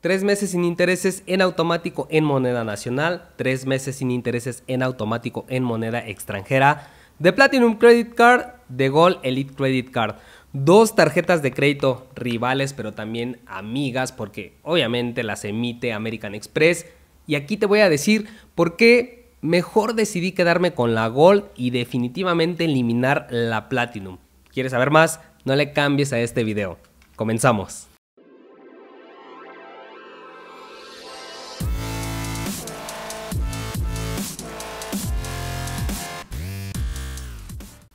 Tres meses sin intereses en automático en moneda nacional, tres meses sin intereses en automático en moneda extranjera, de Platinum Credit Card, de Gold Elite Credit Card. Dos tarjetas de crédito rivales, pero también amigas, porque obviamente las emite American Express. Y aquí te voy a decir por qué mejor decidí quedarme con la Gold y definitivamente eliminar la Platinum. ¿Quieres saber más? No le cambies a este video. Comenzamos.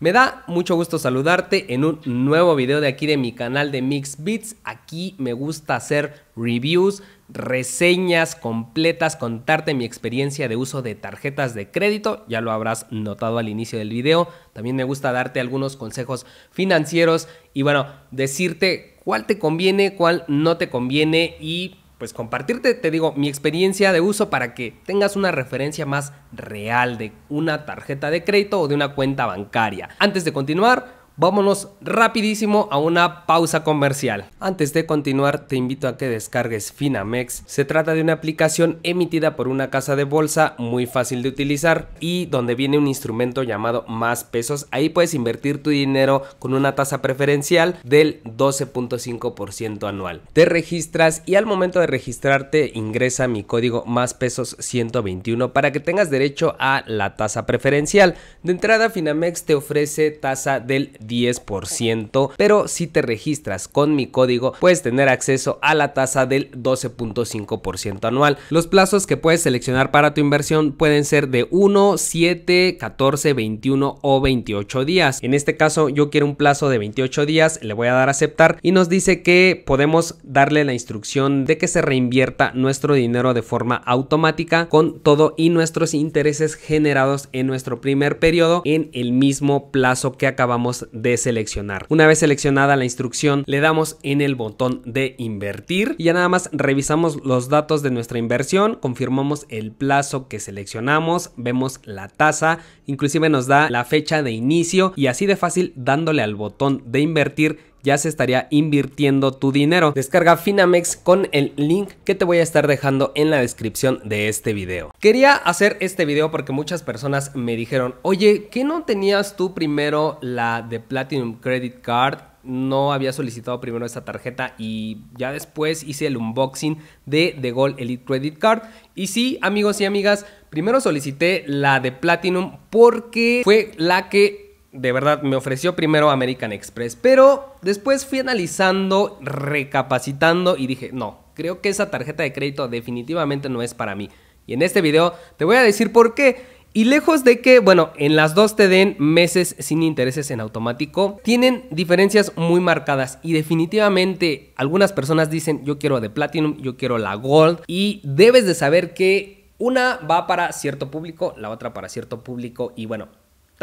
Me da mucho gusto saludarte en un nuevo video de aquí de mi canal de Mix Beats. Aquí me gusta hacer reviews, reseñas completas, contarte mi experiencia de uso de tarjetas de crédito, ya lo habrás notado al inicio del video. También me gusta darte algunos consejos financieros y bueno, decirte cuál te conviene, cuál no te conviene y pues compartirte, te digo, mi experiencia de uso para que tengas una referencia más real de una tarjeta de crédito o de una cuenta bancaria. Antes de continuar, Vámonos rapidísimo a una pausa comercial. Antes de continuar te invito a que descargues Finamex. Se trata de una aplicación emitida por una casa de bolsa muy fácil de utilizar y donde viene un instrumento llamado más pesos. Ahí puedes invertir tu dinero con una tasa preferencial del 12.5% anual. Te registras y al momento de registrarte ingresa mi código más pesos 121 para que tengas derecho a la tasa preferencial. De entrada Finamex te ofrece tasa del 10%, pero si te registras con mi código puedes tener acceso a la tasa del 12.5% anual. Los plazos que puedes seleccionar para tu inversión pueden ser de 1, 7, 14, 21 o 28 días. En este caso yo quiero un plazo de 28 días, le voy a dar a aceptar y nos dice que podemos darle la instrucción de que se reinvierta nuestro dinero de forma automática con todo y nuestros intereses generados en nuestro primer periodo en el mismo plazo que acabamos de seleccionar. Una vez seleccionada la instrucción, le damos en el botón de invertir y ya nada más revisamos los datos de nuestra inversión, confirmamos el plazo que seleccionamos, vemos la tasa, inclusive nos da la fecha de inicio y así de fácil dándole al botón de invertir ya se estaría invirtiendo tu dinero. Descarga Finamex con el link que te voy a estar dejando en la descripción de este video. Quería hacer este video porque muchas personas me dijeron, oye, ¿qué no tenías tú primero la de Platinum Credit Card no había solicitado primero esa tarjeta y ya después hice el unboxing de The Gold Elite Credit Card. Y sí, amigos y amigas, primero solicité la de Platinum porque fue la que de verdad, me ofreció primero American Express, pero después fui analizando, recapacitando y dije, no, creo que esa tarjeta de crédito definitivamente no es para mí. Y en este video te voy a decir por qué. Y lejos de que, bueno, en las dos te den meses sin intereses en automático, tienen diferencias muy marcadas y definitivamente algunas personas dicen yo quiero de Platinum, yo quiero la Gold y debes de saber que una va para cierto público, la otra para cierto público y bueno,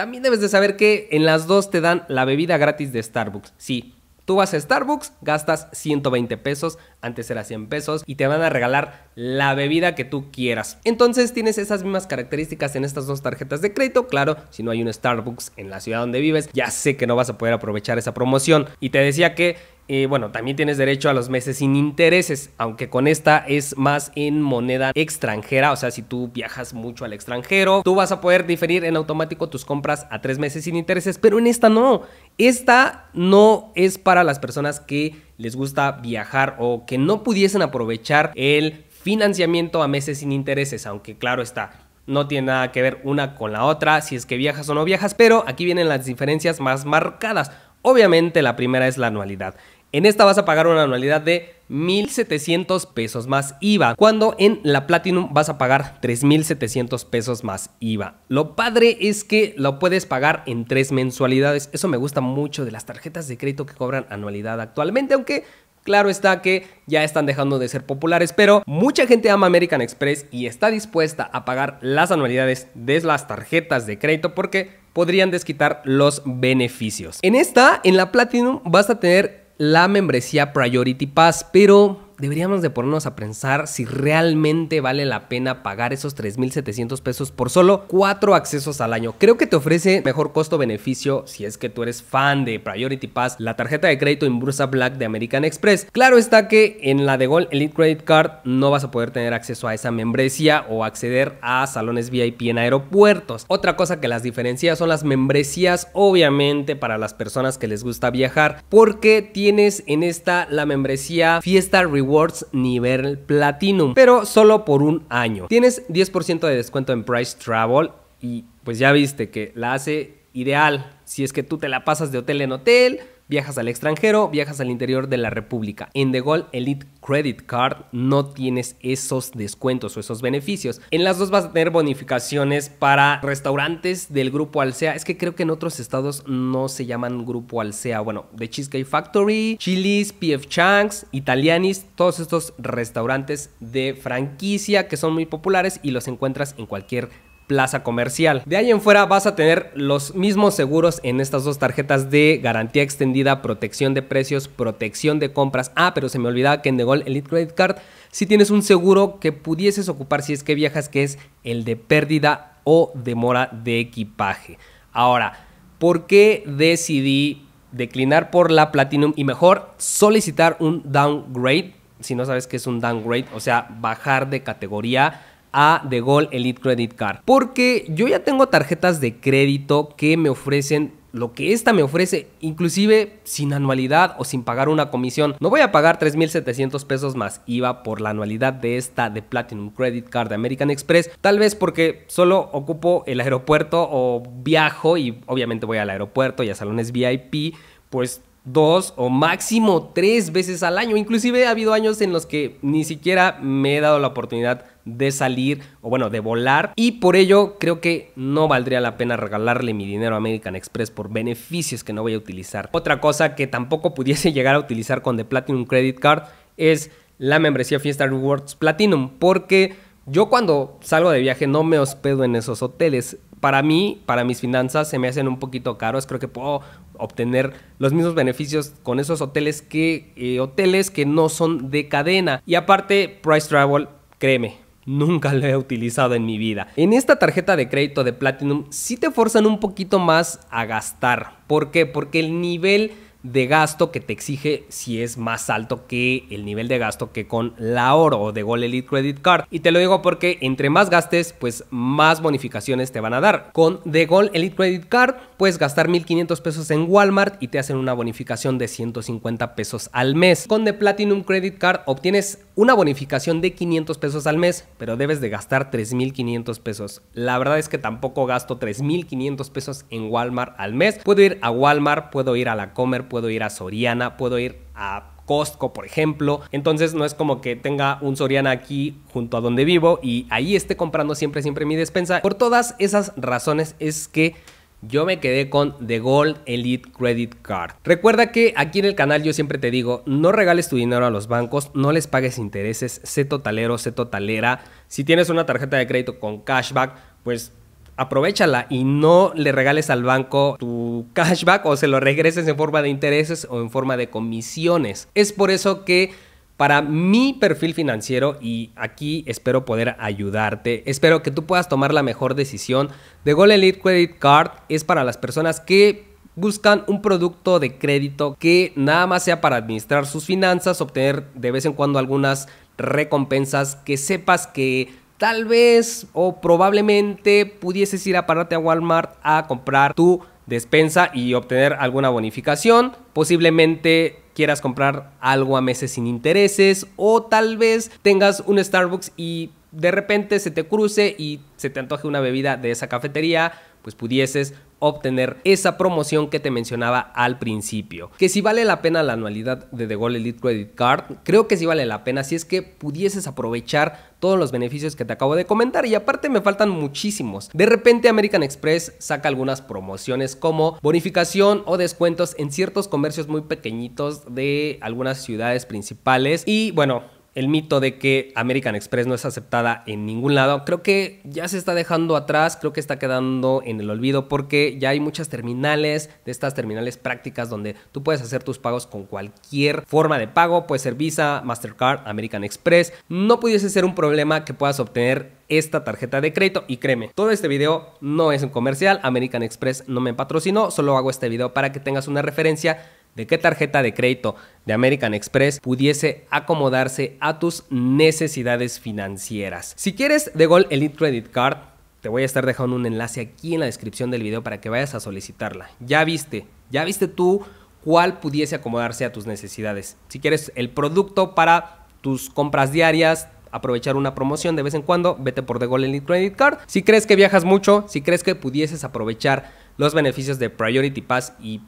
también debes de saber que en las dos te dan la bebida gratis de Starbucks. Si Tú vas a Starbucks, gastas 120 pesos, antes era 100 pesos, y te van a regalar la bebida que tú quieras. Entonces tienes esas mismas características en estas dos tarjetas de crédito. Claro, si no hay un Starbucks en la ciudad donde vives, ya sé que no vas a poder aprovechar esa promoción. Y te decía que eh, bueno, también tienes derecho a los meses sin intereses, aunque con esta es más en moneda extranjera, o sea, si tú viajas mucho al extranjero, tú vas a poder diferir en automático tus compras a tres meses sin intereses, pero en esta no, esta no es para las personas que les gusta viajar o que no pudiesen aprovechar el financiamiento a meses sin intereses, aunque claro está, no tiene nada que ver una con la otra, si es que viajas o no viajas, pero aquí vienen las diferencias más marcadas. Obviamente la primera es la anualidad. En esta vas a pagar una anualidad de 1.700 pesos más IVA, cuando en la Platinum vas a pagar 3.700 pesos más IVA. Lo padre es que lo puedes pagar en tres mensualidades. Eso me gusta mucho de las tarjetas de crédito que cobran anualidad actualmente, aunque Claro está que ya están dejando de ser populares, pero mucha gente ama American Express y está dispuesta a pagar las anualidades de las tarjetas de crédito porque podrían desquitar los beneficios. En esta, en la Platinum, vas a tener la membresía Priority Pass, pero deberíamos de ponernos a pensar si realmente vale la pena pagar esos 3.700 pesos por solo cuatro accesos al año. Creo que te ofrece mejor costo-beneficio si es que tú eres fan de Priority Pass, la tarjeta de crédito en Bursa Black de American Express. Claro está que en la de Gold Elite Credit Card no vas a poder tener acceso a esa membresía o acceder a salones VIP en aeropuertos. Otra cosa que las diferencia son las membresías, obviamente para las personas que les gusta viajar, porque tienes en esta la membresía Fiesta Reward Words nivel Platinum, pero solo por un año. Tienes 10% de descuento en Price Travel y pues ya viste que la hace ideal si es que tú te la pasas de hotel en hotel Viajas al extranjero, viajas al interior de la República. En The Gold Elite Credit Card no tienes esos descuentos o esos beneficios. En las dos vas a tener bonificaciones para restaurantes del grupo Alsea. Es que creo que en otros estados no se llaman grupo Alsea. Bueno, The Cheesecake Factory, Chili's, PF Chang's, Italianis, todos estos restaurantes de franquicia que son muy populares y los encuentras en cualquier plaza comercial. De ahí en fuera vas a tener los mismos seguros en estas dos tarjetas de garantía extendida, protección de precios, protección de compras. Ah, pero se me olvidaba que en The Gold Elite Credit Card si tienes un seguro que pudieses ocupar si es que viajas, que es el de pérdida o demora de equipaje. Ahora, ¿por qué decidí declinar por la Platinum y mejor solicitar un downgrade? Si no sabes qué es un downgrade, o sea, bajar de categoría a The Gold Elite Credit Card. Porque yo ya tengo tarjetas de crédito que me ofrecen lo que esta me ofrece, inclusive sin anualidad o sin pagar una comisión. No voy a pagar 3.700 pesos más IVA por la anualidad de esta de Platinum Credit Card de American Express, tal vez porque solo ocupo el aeropuerto o viajo y obviamente voy al aeropuerto y a salones VIP, pues dos o máximo tres veces al año. Inclusive ha habido años en los que ni siquiera me he dado la oportunidad de salir o bueno, de volar. Y por ello creo que no valdría la pena regalarle mi dinero a American Express por beneficios que no voy a utilizar. Otra cosa que tampoco pudiese llegar a utilizar con The Platinum Credit Card es la membresía Fiesta Rewards Platinum. Porque yo cuando salgo de viaje no me hospedo en esos hoteles para mí, para mis finanzas, se me hacen un poquito caros. Creo que puedo obtener los mismos beneficios con esos hoteles que eh, hoteles que no son de cadena. Y aparte, Price Travel, créeme, nunca lo he utilizado en mi vida. En esta tarjeta de crédito de Platinum si te forzan un poquito más a gastar. ¿Por qué? Porque el nivel de gasto que te exige si es más alto que el nivel de gasto que con la oro o The Gold Elite Credit Card. Y te lo digo porque entre más gastes, pues más bonificaciones te van a dar. Con The Gold Elite Credit Card puedes gastar 1500 pesos en Walmart y te hacen una bonificación de 150 pesos al mes. Con The Platinum Credit Card obtienes una bonificación de 500 pesos al mes, pero debes de gastar 3500 pesos. La verdad es que tampoco gasto 3500 pesos en Walmart al mes. Puedo ir a Walmart, puedo ir a la Comer puedo ir a Soriana, puedo ir a Costco, por ejemplo. Entonces no es como que tenga un Soriana aquí junto a donde vivo y ahí esté comprando siempre, siempre mi despensa. Por todas esas razones es que yo me quedé con The Gold Elite Credit Card. Recuerda que aquí en el canal yo siempre te digo, no regales tu dinero a los bancos, no les pagues intereses, sé totalero, sé totalera. Si tienes una tarjeta de crédito con cashback, pues aprovechala y no le regales al banco tu cashback o se lo regreses en forma de intereses o en forma de comisiones. Es por eso que para mi perfil financiero y aquí espero poder ayudarte. Espero que tú puedas tomar la mejor decisión. The Gold Elite Credit Card es para las personas que buscan un producto de crédito que nada más sea para administrar sus finanzas, obtener de vez en cuando algunas recompensas, que sepas que tal vez o probablemente pudieses ir a pararte a Walmart a comprar tu despensa y obtener alguna bonificación. Posiblemente quieras comprar algo a meses sin intereses o tal vez tengas un Starbucks y de repente se te cruce y se te antoje una bebida de esa cafetería pues pudieses obtener esa promoción que te mencionaba al principio. Que si vale la pena la anualidad de The Gold Elite Credit Card, creo que sí vale la pena si es que pudieses aprovechar todos los beneficios que te acabo de comentar y aparte me faltan muchísimos. De repente American Express saca algunas promociones como bonificación o descuentos en ciertos comercios muy pequeñitos de algunas ciudades principales y bueno, el mito de que American Express no es aceptada en ningún lado, creo que ya se está dejando atrás, creo que está quedando en el olvido porque ya hay muchas terminales, de estas terminales prácticas donde tú puedes hacer tus pagos con cualquier forma de pago, puede ser Visa, Mastercard, American Express. No pudiese ser un problema que puedas obtener esta tarjeta de crédito. Y créeme, todo este video no es un comercial, American Express no me patrocinó, solo hago este video para que tengas una referencia de qué tarjeta de crédito de American Express pudiese acomodarse a tus necesidades financieras. Si quieres The Gold Elite Credit Card, te voy a estar dejando un enlace aquí en la descripción del video para que vayas a solicitarla. Ya viste, ya viste tú cuál pudiese acomodarse a tus necesidades. Si quieres el producto para tus compras diarias, aprovechar una promoción de vez en cuando, vete por The Gold Elite Credit Card. Si crees que viajas mucho, si crees que pudieses aprovechar los beneficios de Priority Pass y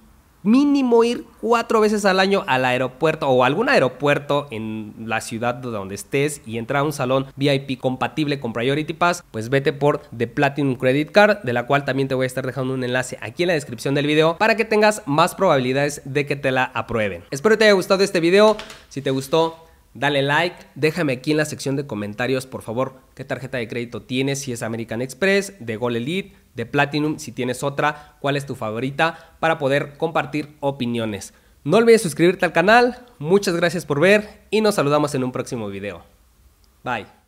mínimo ir cuatro veces al año al aeropuerto o algún aeropuerto en la ciudad donde estés y entrar a un salón VIP compatible con Priority Pass, pues vete por The Platinum Credit Card, de la cual también te voy a estar dejando un enlace aquí en la descripción del video para que tengas más probabilidades de que te la aprueben. Espero te haya gustado este video, si te gustó Dale like, déjame aquí en la sección de comentarios, por favor, qué tarjeta de crédito tienes, si es American Express, de Gold Elite, de Platinum, si tienes otra, cuál es tu favorita, para poder compartir opiniones. No olvides suscribirte al canal, muchas gracias por ver y nos saludamos en un próximo video. Bye.